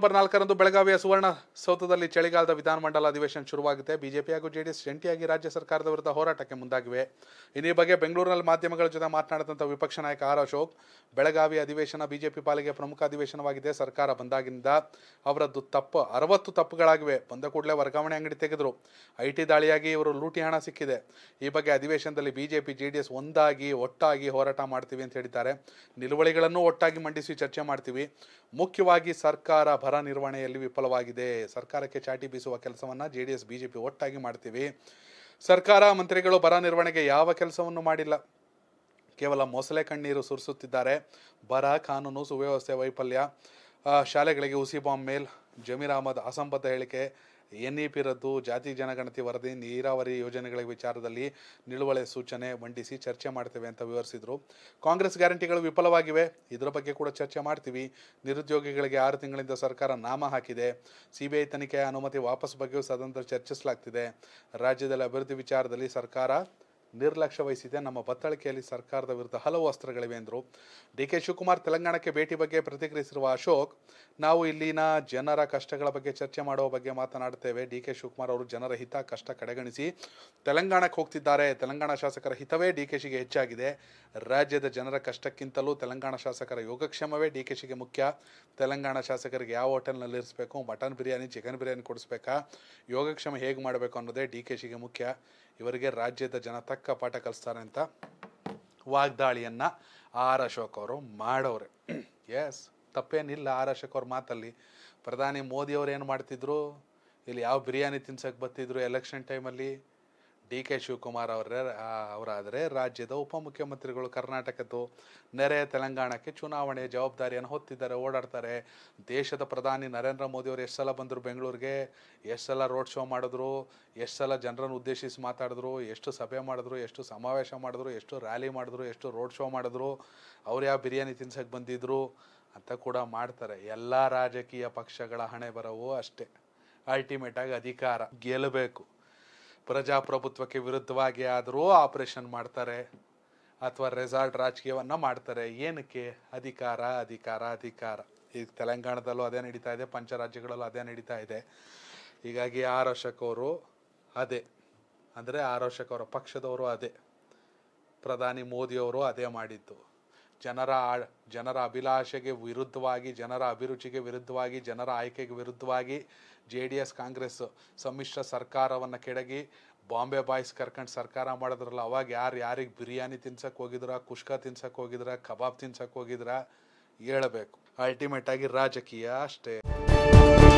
November ನಾಲ್ಕರಂದು ಬೆಳಗಾವಿಯ ಸುವರ್ಣ ಸೌಧದಲ್ಲಿ ಚಳಿಗಾಲದ ವಿಧಾನಮಂಡಲ ಅಧಿವೇಶನ ಶುರುವಾಗುತ್ತೆ ಬಿಜೆಪಿ ಹಾಗೂ ಜೆಡಿಎಸ್ ಜಂಟಿಯಾಗಿ ರಾಜ್ಯ ಸರ್ಕಾರದ ವಿರುದ್ಧ ಹೋರಾಟಕ್ಕೆ ಮುಂದಾಗಿವೆ ಇನ್ನೀ ಬಗ್ಗೆ ಬೆಂಗಳೂರಿನಲ್ಲಿ ಮಾಧ್ಯಮಗಳ ಜೊತೆ ಮಾತನಾಡಿದಂಥ ವಿಪಕ್ಷ ನಾಯಕ ಆರ್ ಅಶೋಕ್ ಬೆಳಗಾವಿ ಅಧಿವೇಶನ ಬಿಜೆಪಿ ಪಾಲಿಗೆ ಪ್ರಮುಖ ಅಧಿವೇಶನವಾಗಿದೆ ಸರ್ಕಾರ ಬಂದಾಗಿನಿಂದ ಅವರದ್ದು ತಪ್ಪು ಅರವತ್ತು ತಪ್ಪುಗಳಾಗಿವೆ ಬಂದ ಕೂಡಲೇ ವರ್ಗಾವಣೆ ಅಂಗಡಿ ತೆಗೆದರು ಐಟಿ ದಾಳಿಯಾಗಿ ಇವರು ಲೂಟಿ ಹಣ ಸಿಕ್ಕಿದೆ ಈ ಬಗ್ಗೆ ಅಧಿವೇಶನದಲ್ಲಿ ಬಿಜೆಪಿ ಜೆಡಿಎಸ್ ಒಂದಾಗಿ ಒಟ್ಟಾಗಿ ಹೋರಾಟ ಮಾಡ್ತೀವಿ ಅಂತ ಹೇಳಿದ್ದಾರೆ ನಿಲುವಳಿಗಳನ್ನು ಒಟ್ಟಾಗಿ ಮಂಡಿಸಿ ಚರ್ಚೆ ಮಾಡ್ತೀವಿ ಮುಖ್ಯವಾಗಿ ಸರ್ಕಾರ ಬರ ನಿರ್ವಹಣೆಯಲ್ಲಿ ವಿಫಲವಾಗಿದೆ ಸರ್ಕಾರಕ್ಕೆ ಚಾಟಿ ಬೀಸುವ ಕೆಲಸವನ್ನು ಜೆ ಡಿ ಎಸ್ ಬಿಜೆಪಿ ಒಟ್ಟಾಗಿ ಮಾಡ್ತೀವಿ ಸರ್ಕಾರ ಮಂತ್ರಿಗಳು ಬರ ನಿರ್ವಹಣೆಗೆ ಯಾವ ಕೆಲಸವನ್ನು ಮಾಡಿಲ್ಲ ಕೇವಲ ಮೊಸಳೆ ಕಣ್ಣೀರು ಸುರಿಸುತ್ತಿದ್ದಾರೆ ಬರ ಕಾನೂನು ಸುವ್ಯವಸ್ಥೆ ವೈಫಲ್ಯ ಶಾಲೆಗಳಿಗೆ ಉಸಿ ಬಾಂಬ್ ಮೇಲ್ ಜಮೀರ್ ಅಹಮದ್ ಅಸಂಬದ್ಧ ಹೇಳಿಕೆ ಎನ್ ಇ ಪಿ ರದ್ದು ಜಾತಿ ಜನಗಣತಿ ವರದಿ ನೀರಾವರಿ ಯೋಜನೆಗಳ ವಿಚಾರದಲ್ಲಿ ನಿಳುವಳೆ ಸೂಚನೆ ಮಂಡಿಸಿ ಚರ್ಚೆ ಮಾಡ್ತೇವೆ ಅಂತ ವಿವರಿಸಿದರು ಕಾಂಗ್ರೆಸ್ ಗ್ಯಾರಂಟಿಗಳು ವಿಫಲವಾಗಿವೆ ಇದರ ಬಗ್ಗೆ ಕೂಡ ಚರ್ಚೆ ಮಾಡ್ತೀವಿ ನಿರುದ್ಯೋಗಿಗಳಿಗೆ ಆರು ತಿಂಗಳಿಂದ ಸರ್ಕಾರ ನಾಮ ಹಾಕಿದೆ ಐ ತನಿಖೆಯ ಅನುಮತಿ ವಾಪಸ್ ಬಗ್ಗೆಯೂ ಸದನದಲ್ಲಿ ಚರ್ಚಿಸಲಾಗ್ತಿದೆ ರಾಜ್ಯದಲ್ಲಿ ಅಭಿವೃದ್ಧಿ ವಿಚಾರದಲ್ಲಿ ಸರ್ಕಾರ ನಿರ್ಲಕ್ಷ್ಯ ವಹಿಸಿದೆ ನಮ್ಮ ಬತ್ತಳಿಕೆಯಲ್ಲಿ ಸರ್ಕಾರದ ವಿರುದ್ಧ ಹಲವು ಅಸ್ತ್ರಗಳಿವೆ ಎಂದರು ಡಿ ಕೆ ಶಿವಕುಮಾರ್ ತೆಲಂಗಾಣಕ್ಕೆ ಭೇಟಿ ಬಗ್ಗೆ ಪ್ರತಿಕ್ರಿಯಿಸಿರುವ ಅಶೋಕ್ ನಾವು ಇಲ್ಲಿನ ಜನರ ಕಷ್ಟಗಳ ಬಗ್ಗೆ ಚರ್ಚೆ ಮಾಡುವ ಬಗ್ಗೆ ಮಾತನಾಡುತ್ತೇವೆ ಡಿ ಕೆ ಶಿವಕುಮಾರ್ ಅವರು ಜನರ ಹಿತ ಕಷ್ಟ ಕಡೆಗಣಿಸಿ ತೆಲಂಗಾಣಕ್ಕೆ ಹೋಗ್ತಿದ್ದಾರೆ ತೆಲಂಗಾಣ ಶಾಸಕರ ಹಿತವೇ ಡಿ ಕೆ ಶಿಗೆ ಹೆಚ್ಚಾಗಿದೆ ರಾಜ್ಯದ ಜನರ ಕಷ್ಟಕ್ಕಿಂತಲೂ ತೆಲಂಗಾಣ ಶಾಸಕರ ಯೋಗಕ್ಷೇಮವೇ ಡಿ ಕೆ ಶಿಗೆ ಮುಖ್ಯ ತೆಲಂಗಾಣ ಶಾಸಕರಿಗೆ ಯಾವ ಹೋಟೆಲ್ನಲ್ಲಿ ಇರಿಸಬೇಕು ಮಟನ್ ಬಿರಿಯಾನಿ ಚಿಕನ್ ಬಿರಿಯಾನಿ ಕೊಡಿಸ್ಬೇಕಾ ಯೋಗಕ್ಷೇಮ ಹೇಗೆ ಮಾಡಬೇಕು ಅನ್ನೋದೇ ಡಿ ಕೆ ಶಿಗೆ ಮುಖ್ಯ ಇವರಿಗೆ ರಾಜ್ಯದ ಜನತಾ ತಕ್ಕ ಪಾಠ ಕಲಿಸ್ತಾರೆ ಅಂತ ವಾಗ್ದಾಳಿಯನ್ನು ಆರ್ ಅಶೋಕ್ ಅವರು ಮಾಡೋರೆ ಎಸ್ ತಪ್ಪೇನಿಲ್ಲ ಆರ್ ಅಶೋಕ್ ಅವ್ರ ಮಾತಲ್ಲಿ ಪ್ರಧಾನಿ ಅವರು ಏನು ಮಾಡ್ತಿದ್ರು ಇಲ್ಲಿ ಯಾವ ಬಿರಿಯಾನಿ ತಿನ್ಸೋಕ್ಕೆ ಬತ್ತಿದ್ರು ಎಲೆಕ್ಷನ್ ಟೈಮಲ್ಲಿ ಡಿ ಕೆ ಶಿವಕುಮಾರ್ ಅವರೇ ಅವರಾದರೆ ರಾಜ್ಯದ ಉಪಮುಖ್ಯಮಂತ್ರಿಗಳು ಕರ್ನಾಟಕದ್ದು ನೆರೆ ತೆಲಂಗಾಣಕ್ಕೆ ಚುನಾವಣೆಯ ಜವಾಬ್ದಾರಿಯನ್ನು ಹೊತ್ತಿದ್ದಾರೆ ಓಡಾಡ್ತಾರೆ ದೇಶದ ಪ್ರಧಾನಿ ನರೇಂದ್ರ ಅವರು ಎಷ್ಟು ಸಲ ಬಂದರು ಬೆಂಗಳೂರಿಗೆ ಎಷ್ಟು ಸಲ ರೋಡ್ ಶೋ ಮಾಡಿದ್ರು ಎಷ್ಟು ಸಲ ಜನರನ್ನು ಉದ್ದೇಶಿಸಿ ಮಾತಾಡಿದ್ರು ಎಷ್ಟು ಸಭೆ ಮಾಡಿದ್ರು ಎಷ್ಟು ಸಮಾವೇಶ ಮಾಡಿದ್ರು ಎಷ್ಟು ರ್ಯಾಲಿ ಮಾಡಿದ್ರು ಎಷ್ಟು ರೋಡ್ ಶೋ ಮಾಡಿದ್ರು ಅವ್ರು ಯಾವ ಬಿರಿಯಾನಿ ತಿನ್ಸಕ್ಕೆ ಬಂದಿದ್ರು ಅಂತ ಕೂಡ ಮಾಡ್ತಾರೆ ಎಲ್ಲ ರಾಜಕೀಯ ಪಕ್ಷಗಳ ಹಣೆ ಬರವು ಅಷ್ಟೇ ಅಲ್ಟಿಮೇಟಾಗಿ ಅಧಿಕಾರ ಗೆಲ್ಲಬೇಕು ಪ್ರಜಾಪ್ರಭುತ್ವಕ್ಕೆ ವಿರುದ್ಧವಾಗಿ ಆದರೂ ಆಪರೇಷನ್ ಮಾಡ್ತಾರೆ ಅಥವಾ ರೆಸಾರ್ಟ್ ರಾಜಕೀಯವನ್ನು ಮಾಡ್ತಾರೆ ಏನಕ್ಕೆ ಅಧಿಕಾರ ಅಧಿಕಾರ ಅಧಿಕಾರ ಈಗ ತೆಲಂಗಾಣದಲ್ಲೂ ಅದೇ ನಡೀತಾ ಇದೆ ಪಂಚರಾಜ್ಯಗಳಲ್ಲೂ ಅದೇ ನಡೀತಾ ಇದೆ ಹೀಗಾಗಿ ಆ ಅದೇ ಅಂದರೆ ಆ ಪಕ್ಷದವರು ಅದೇ ಪ್ರಧಾನಿ ಮೋದಿಯವರು ಅದೇ ಮಾಡಿದ್ದು ಜನರ ಜನರ ಅಭಿಲಾಷೆಗೆ ವಿರುದ್ಧವಾಗಿ ಜನರ ಅಭಿರುಚಿಗೆ ವಿರುದ್ಧವಾಗಿ ಜನರ ಆಯ್ಕೆಗೆ ವಿರುದ್ಧವಾಗಿ ಜೆ ಡಿ ಎಸ್ ಕಾಂಗ್ರೆಸ್ ಸಮ್ಮಿಶ್ರ ಸರ್ಕಾರವನ್ನು ಕೆಡಗಿ ಬಾಂಬೆ ಬಾಯ್ಸ್ ಕರ್ಕೊಂಡು ಸರ್ಕಾರ ಮಾಡಿದ್ರಲ್ಲ ಅವಾಗ ಯಾರು ಯಾರಿಗೆ ಬಿರಿಯಾನಿ ತಿನ್ಸಕ್ಕೆ ಹೋಗಿದ್ರ ಕುಷ್ಕ ತಿನ್ಸಕ್ಕೆ ಹೋಗಿದ್ರ ಕಬಾಬ್ ತಿನ್ಸಕ್ಕೆ ಹೋಗಿದ್ರ ಹೇಳಬೇಕು ಅಲ್ಟಿಮೇಟಾಗಿ ರಾಜಕೀಯ ಅಷ್ಟೇ